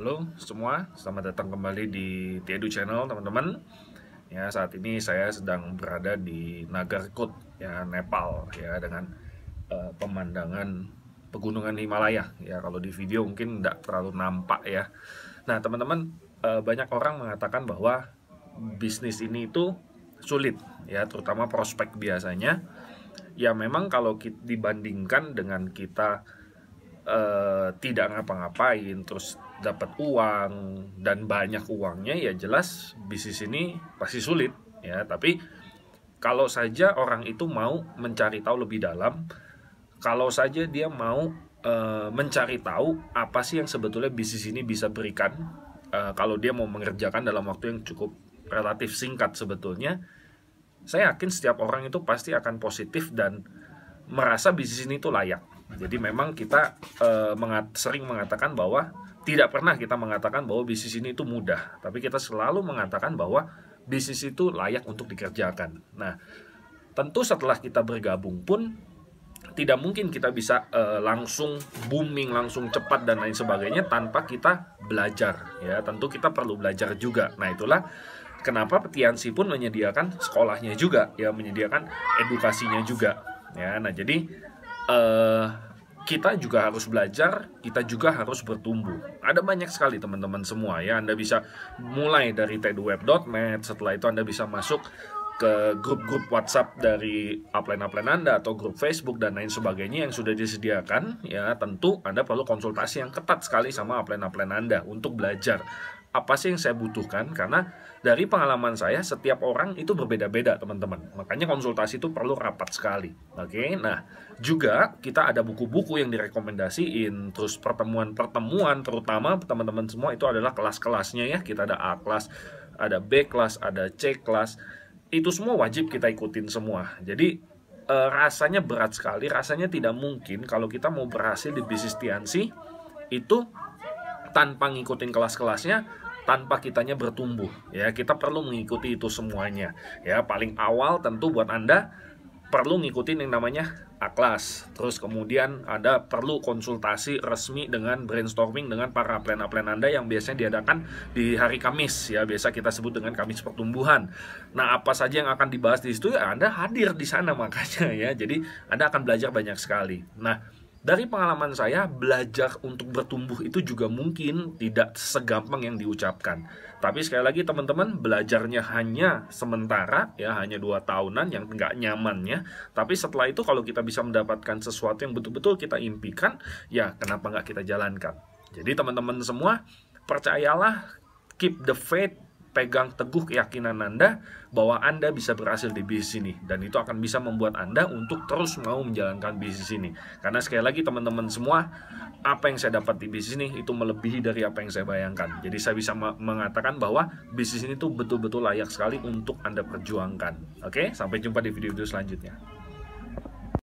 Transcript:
Halo semua, selamat datang kembali di Tedu Channel teman-teman. Ya saat ini saya sedang berada di Nagarkot ya Nepal ya dengan uh, pemandangan pegunungan Himalaya ya kalau di video mungkin tidak terlalu nampak ya. Nah teman-teman uh, banyak orang mengatakan bahwa bisnis ini itu sulit ya terutama prospek biasanya. Ya memang kalau dibandingkan dengan kita uh, tidak ngapa-ngapain terus dapat uang dan banyak uangnya ya jelas bisnis ini pasti sulit ya tapi kalau saja orang itu mau mencari tahu lebih dalam kalau saja dia mau e, mencari tahu apa sih yang sebetulnya bisnis ini bisa berikan e, kalau dia mau mengerjakan dalam waktu yang cukup relatif singkat sebetulnya saya yakin setiap orang itu pasti akan positif dan merasa bisnis ini itu layak jadi memang kita e, mengat, sering mengatakan bahwa tidak pernah kita mengatakan bahwa bisnis ini itu mudah, tapi kita selalu mengatakan bahwa bisnis itu layak untuk dikerjakan. Nah, tentu setelah kita bergabung pun tidak mungkin kita bisa e, langsung booming, langsung cepat dan lain sebagainya tanpa kita belajar ya. Tentu kita perlu belajar juga. Nah, itulah kenapa Petiansi pun menyediakan sekolahnya juga ya, menyediakan edukasinya juga. Ya, nah jadi uh, kita juga harus belajar, kita juga harus bertumbuh. Ada banyak sekali teman-teman semua ya, Anda bisa mulai dari tedweb.net, setelah itu Anda bisa masuk ke grup-grup WhatsApp dari upline-upline Anda atau grup Facebook dan lain sebagainya yang sudah disediakan, ya tentu Anda perlu konsultasi yang ketat sekali sama upline-upline Anda untuk belajar apa sih yang saya butuhkan karena dari pengalaman saya setiap orang itu berbeda-beda teman-teman makanya konsultasi itu perlu rapat sekali oke okay? nah juga kita ada buku-buku yang direkomendasiin terus pertemuan-pertemuan terutama teman-teman semua itu adalah kelas-kelasnya ya kita ada A kelas ada B kelas ada C kelas itu semua wajib kita ikutin semua jadi eh, rasanya berat sekali rasanya tidak mungkin kalau kita mau berhasil di bisnis Tiansi itu tanpa ngikutin kelas-kelasnya tanpa kitanya bertumbuh ya kita perlu mengikuti itu semuanya ya paling awal tentu buat anda perlu ngikutin yang namanya A-Class terus kemudian ada perlu konsultasi resmi dengan brainstorming dengan para plan-plan Anda yang biasanya diadakan di hari Kamis ya biasa kita sebut dengan Kamis pertumbuhan nah apa saja yang akan dibahas di situ ya Anda hadir di sana makanya ya jadi Anda akan belajar banyak sekali nah dari pengalaman saya, belajar untuk bertumbuh itu juga mungkin tidak segampang yang diucapkan. Tapi sekali lagi teman-teman, belajarnya hanya sementara, ya hanya dua tahunan yang nggak nyamannya. Tapi setelah itu kalau kita bisa mendapatkan sesuatu yang betul-betul kita impikan, ya kenapa nggak kita jalankan? Jadi teman-teman semua, percayalah, keep the faith, pegang teguh keyakinan Anda bahwa Anda bisa berhasil di bisnis ini dan itu akan bisa membuat Anda untuk terus mau menjalankan bisnis ini. Karena sekali lagi teman-teman semua, apa yang saya dapat di bisnis ini itu melebihi dari apa yang saya bayangkan. Jadi saya bisa mengatakan bahwa bisnis ini tuh betul-betul layak sekali untuk Anda perjuangkan. Oke, sampai jumpa di video-video selanjutnya.